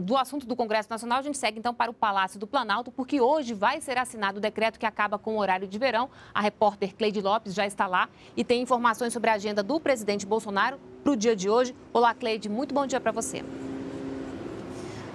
do assunto do Congresso Nacional, a gente segue então para o Palácio do Planalto, porque hoje vai ser assinado o decreto que acaba com o horário de verão. A repórter Cleide Lopes já está lá e tem informações sobre a agenda do presidente Bolsonaro para o dia de hoje. Olá, Cleide, muito bom dia para você.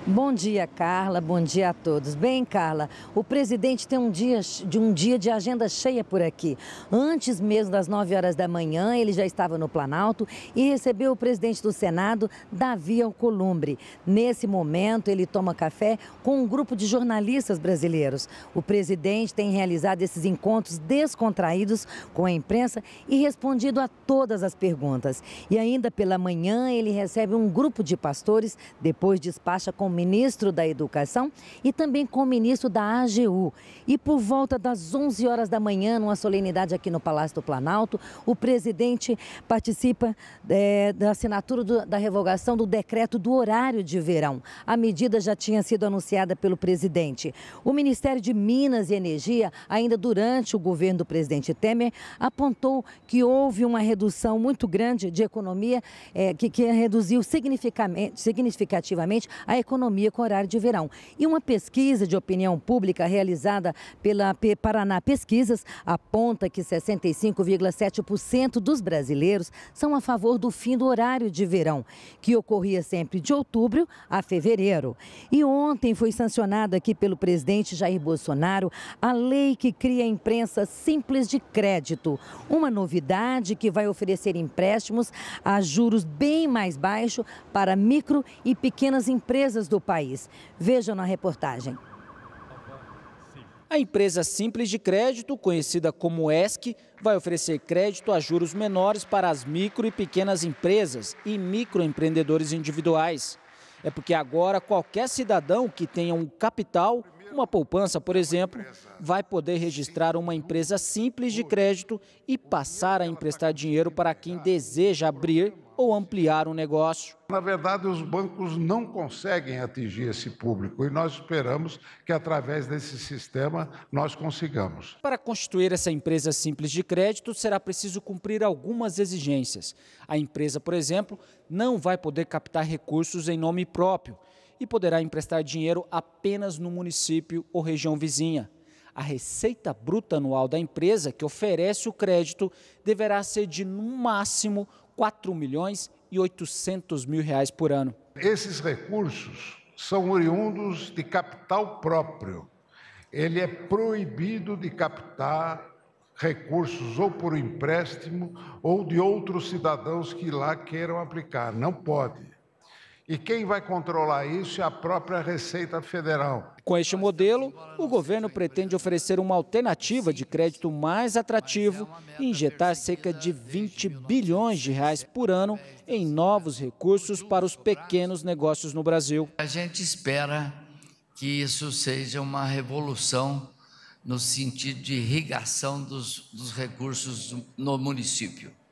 Bom dia, Carla. Bom dia a todos. Bem, Carla, o presidente tem um dia de um dia de agenda cheia por aqui. Antes mesmo das 9 horas da manhã, ele já estava no Planalto e recebeu o presidente do Senado, Davi Alcolumbre. Nesse momento, ele toma café com um grupo de jornalistas brasileiros. O presidente tem realizado esses encontros descontraídos com a imprensa e respondido a todas as perguntas. E ainda pela manhã, ele recebe um grupo de pastores, depois despacha com ministro da Educação e também com o ministro da AGU. E por volta das 11 horas da manhã, numa solenidade aqui no Palácio do Planalto, o presidente participa é, da assinatura do, da revogação do decreto do horário de verão. A medida já tinha sido anunciada pelo presidente. O Ministério de Minas e Energia, ainda durante o governo do presidente Temer, apontou que houve uma redução muito grande de economia, é, que, que reduziu significativamente a economia economia com horário de verão. E uma pesquisa de opinião pública realizada pela Paraná Pesquisas aponta que 65,7% dos brasileiros são a favor do fim do horário de verão, que ocorria sempre de outubro a fevereiro. E ontem foi sancionada aqui pelo presidente Jair Bolsonaro a lei que cria a imprensa simples de crédito, uma novidade que vai oferecer empréstimos a juros bem mais baixos para micro e pequenas empresas do país. Vejam na reportagem. A empresa Simples de Crédito, conhecida como ESC, vai oferecer crédito a juros menores para as micro e pequenas empresas e microempreendedores individuais. É porque agora qualquer cidadão que tenha um capital, uma poupança, por exemplo, vai poder registrar uma empresa simples de crédito e passar a emprestar dinheiro para quem deseja abrir ou ampliar um negócio. Na verdade, os bancos não conseguem atingir esse público e nós esperamos que, através desse sistema, nós consigamos. Para constituir essa empresa simples de crédito, será preciso cumprir algumas exigências. A empresa, por exemplo, não vai poder captar recursos em nome próprio e poderá emprestar dinheiro apenas no município ou região vizinha a receita bruta anual da empresa que oferece o crédito deverá ser de, no máximo, 4 milhões e 800 mil reais por ano. Esses recursos são oriundos de capital próprio. Ele é proibido de captar recursos ou por empréstimo ou de outros cidadãos que lá queiram aplicar. Não pode. E quem vai controlar isso é a própria Receita Federal. Com este modelo, o governo pretende oferecer uma alternativa de crédito mais atrativo e injetar cerca de 20 bilhões de reais por ano em novos recursos para os pequenos negócios no Brasil. A gente espera que isso seja uma revolução no sentido de irrigação dos, dos recursos no município.